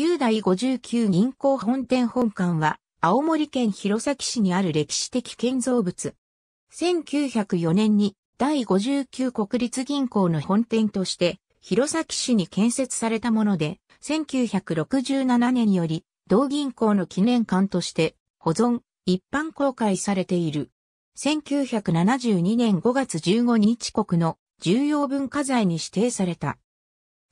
9代59銀行本店本館は、青森県弘前市にある歴史的建造物。1904年に第59国立銀行の本店として、弘前市に建設されたもので、1967年より同銀行の記念館として保存、一般公開されている。1972年5月15日国の重要文化財に指定された。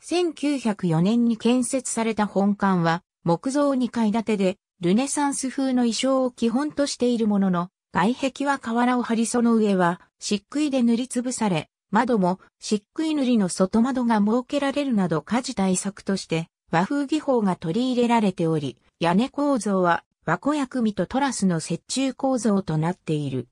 1904年に建設された本館は木造2階建てでルネサンス風の衣装を基本としているものの外壁は瓦を張りその上は漆喰で塗りつぶされ窓も漆喰塗りの外窓が設けられるなど家事対策として和風技法が取り入れられており屋根構造は和子薬味とトラスの折衷構造となっている。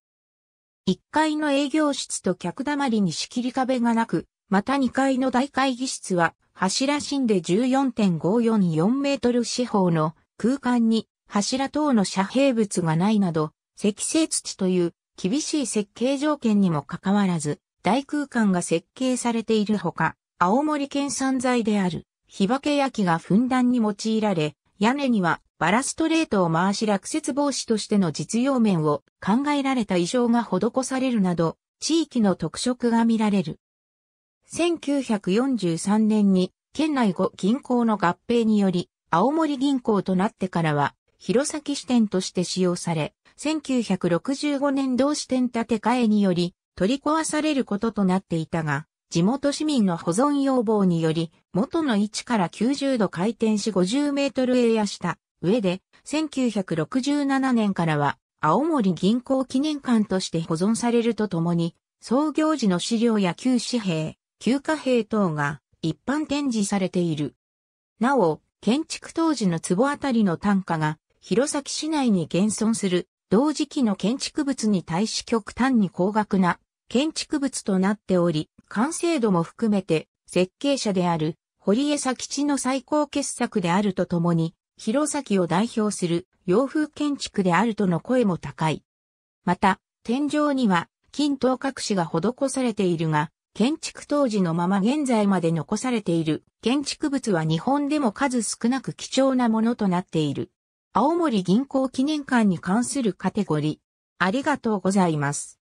1階の営業室と客だまりに仕切り壁がなく、また2階の大会議室は柱芯で14.544メートル四方の空間に柱等の遮蔽物がないなど、積成土という厳しい設計条件にもかかわらず、大空間が設計されているほか、青森県産材である日化け焼きがふんだんに用いられ、屋根にはバラストレートを回し落雪防止としての実用面を考えられた衣装が施されるなど、地域の特色が見られる。1943年に県内5銀行の合併により青森銀行となってからは弘前支店として使用され、1965年同支店建て替えにより取り壊されることとなっていたが、地元市民の保存要望により、元の位置から90度回転し50メートルエリアした上で、1967年からは青森銀行記念館として保存されるとともに、創業時の資料や旧紙幣、旧貨幣等が一般展示されている。なお、建築当時の壺あたりの単価が弘前市内に現存する同時期の建築物に対し極端に高額な建築物となっており、完成度も含めて設計者である堀江佐吉の最高傑作であるとともに、弘前を代表する洋風建築であるとの声も高い。また、天井には金等隠しが施されているが、建築当時のまま現在まで残されている建築物は日本でも数少なく貴重なものとなっている。青森銀行記念館に関するカテゴリー。ありがとうございます。